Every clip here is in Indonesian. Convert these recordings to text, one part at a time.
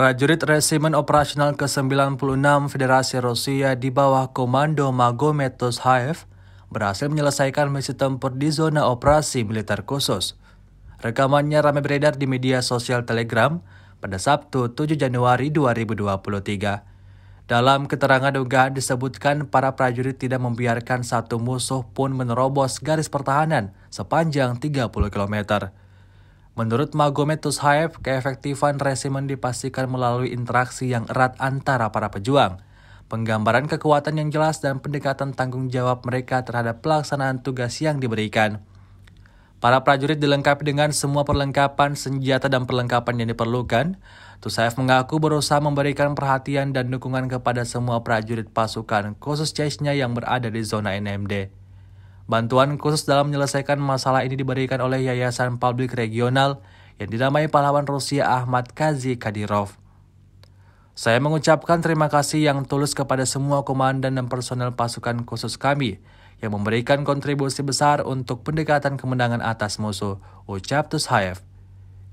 Prajurit Resimen Operasional ke-96 Federasi Rusia di bawah komando Magometos Haev berhasil menyelesaikan misi tempur di zona operasi militer khusus. Rekamannya ramai beredar di media sosial Telegram pada Sabtu 7 Januari 2023. Dalam keterangan dugaan disebutkan para prajurit tidak membiarkan satu musuh pun menerobos garis pertahanan sepanjang 30 kilometer. Menurut Magomed Tushaev, keefektifan resimen dipastikan melalui interaksi yang erat antara para pejuang, penggambaran kekuatan yang jelas dan pendekatan tanggung jawab mereka terhadap pelaksanaan tugas yang diberikan. Para prajurit dilengkapi dengan semua perlengkapan, senjata, dan perlengkapan yang diperlukan. Tusaev mengaku berusaha memberikan perhatian dan dukungan kepada semua prajurit pasukan, khusus Chechnya yang berada di zona NMD. Bantuan khusus dalam menyelesaikan masalah ini diberikan oleh Yayasan Publik Regional yang dinamai pahlawan Rusia Ahmad Kazi Kadirov. Saya mengucapkan terima kasih yang tulus kepada semua komandan dan personel pasukan khusus kami yang memberikan kontribusi besar untuk pendekatan kemenangan atas musuh, ucap Tushayev.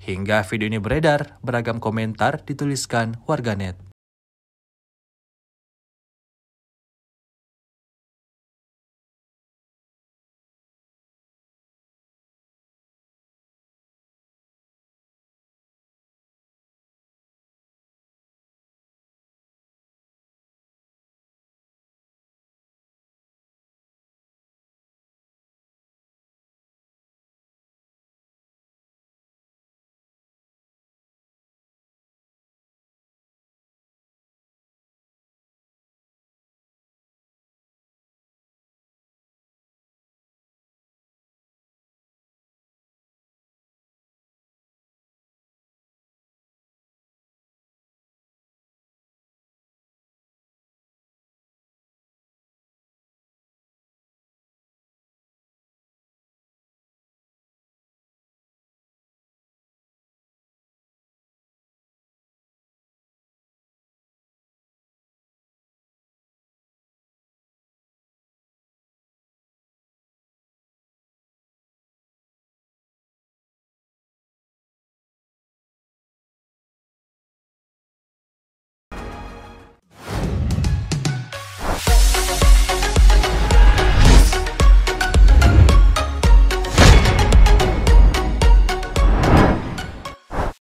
Hingga video ini beredar, beragam komentar dituliskan warganet.